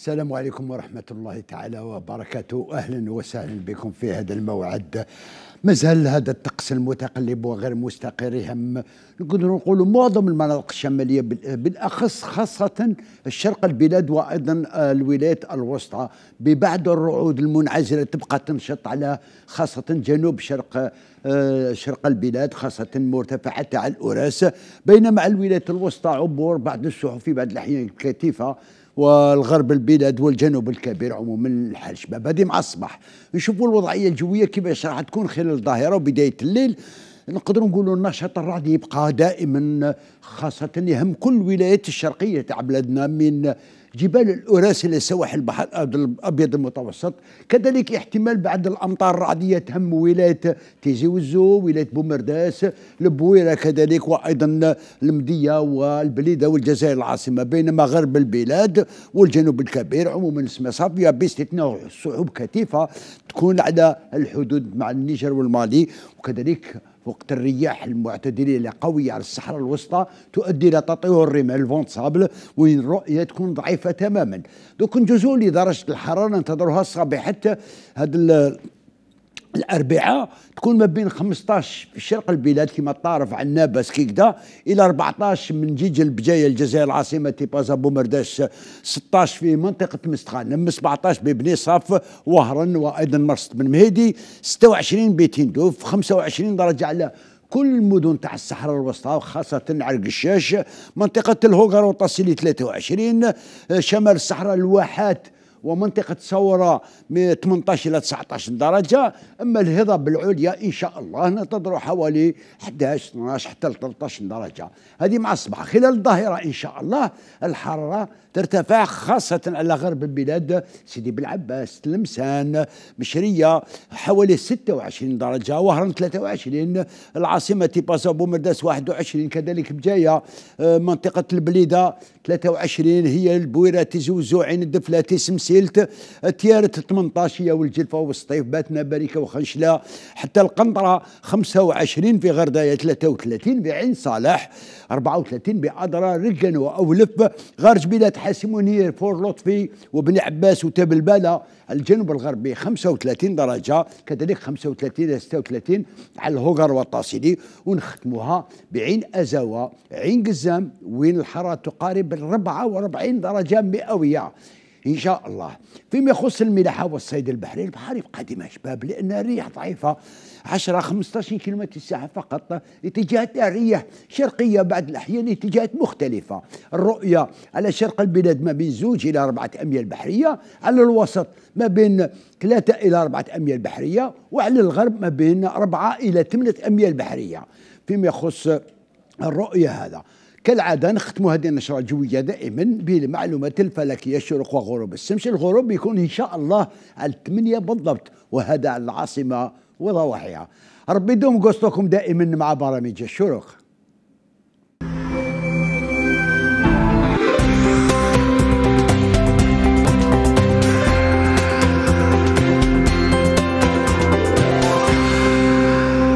السلام عليكم ورحمة الله تعالى وبركاته أهلا وسهلا بكم في هذا الموعد مازال هذا الطقس المتقلب وغير مستقر هم نقدر نقولوا معظم المناطق الشمالية بالأخص خاصة الشرق البلاد وأيضا الولايات الوسطى ببعض الرعود المنعزلة تبقى تنشط على خاصة جنوب شرق شرق البلاد خاصة مرتفعات على الأوراس بينما الولايات الوسطى عبور بعض السحوف في بعض الأحيان الكثيفة والغرب البلاد والجنوب الكبير عموما الحال شباب هذه مع الصباح نشوفوا الوضعيه الجويه كيفاش راح تكون خلال الظاهره وبدايه الليل نقدروا نقولوا النشاط الرعدي يبقى دائما خاصه يهم كل الولايات الشرقيه تاع بلادنا من جبال الاوراس اللي سواحل البحر الأبيض المتوسط كذلك احتمال بعد الأمطار الرعدية تهم ولاية تيزي وزو ولاية بومرداس البويرة كذلك وأيضا المدية والبليدة والجزائر العاصمة بينما غرب البلاد والجنوب الكبير عموما اسمها صافية باستثناء صعوب كثيفة تكون على الحدود مع النيجر والمالي وكذلك وقت الرياح المعتدلة قوية على الصحراء الوسطى تؤدي إلى تطير الرمال الفونسابل وين الرؤية تكون ضعيفة تماما دوك نجوزوا لدرجة الحرارة ننتظروها الصباح حتى هذا الاربعاء تكون ما بين 15 في شرق البلاد كما تعرف عنابس كي الى 14 من جيج البجايه الجزائر العاصمه تيبازا بومرداش 16 في منطقه مستخان 17 ببني صاف وهرن وايضا مرصد بن مهيدي 26 بتندوف 25 درجه على كل المدن تاع الصحراء الوسطى وخاصة عرق الشاش منطقة الهوغر وتصلي 23 شمال الصحراء الواحات ومنطقة ثورة من 18 إلى 19 درجة أما الهضاب العليا إن شاء الله ننتظروا حوالي 11 12 حتى 13 درجة هذه مع الصباح خلال الظهيرة إن شاء الله الحرارة ترتفع خاصة على غرب البلاد سيدي بلعباس تلمسان مشرية حوالي 26 درجة وهران 23 العاصمة تيباسا بومرداس 21 كذلك بجاية آه، منطقة البليدة 23 هي البويرة تزوزوعين الدفلة تسمسيلت تيارت 18 والجلفة والسطيف باتنا بريكة وخنشلة حتى القنطرة 25 في غرداية 33 في عين صالح 34 بأدرى رجن وأولف غار بلاد حاسموني فور لطفي وبن عباس وتبلبالة الجنوب الغربي 35 درجة كذلك 35 إلى 36 على الهوغر والطاسيلي ونختموها بعين أزاوة عين قزام وين الحرارة تقارب بالربعة واربعين درجة مئوية ان شاء الله فيما يخص الملاحه والصيد البحري البحر يبقى ديما شباب لان الريح ضعيفه 10 15 في الساعه فقط اتجاهات الرياح شرقيه بعد الاحيان اتجاهات مختلفه الرؤيه على شرق البلاد ما بين زوج الى اربعه اميال بحريه على الوسط ما بين ثلاثه الى اربعه اميال بحريه وعلى الغرب ما بين اربعه الى ثمانيه اميال بحريه فيما يخص الرؤيه هذا كالعاده نختموا هذه النشره الجويه دائما بالمعلومات الفلكيه الشروق وغروب الشمس الغروب بيكون ان شاء الله على 8 بالضبط وهذا على العاصمه وضواحيها ربي يدوم قصتكم دائما مع برامج الشروق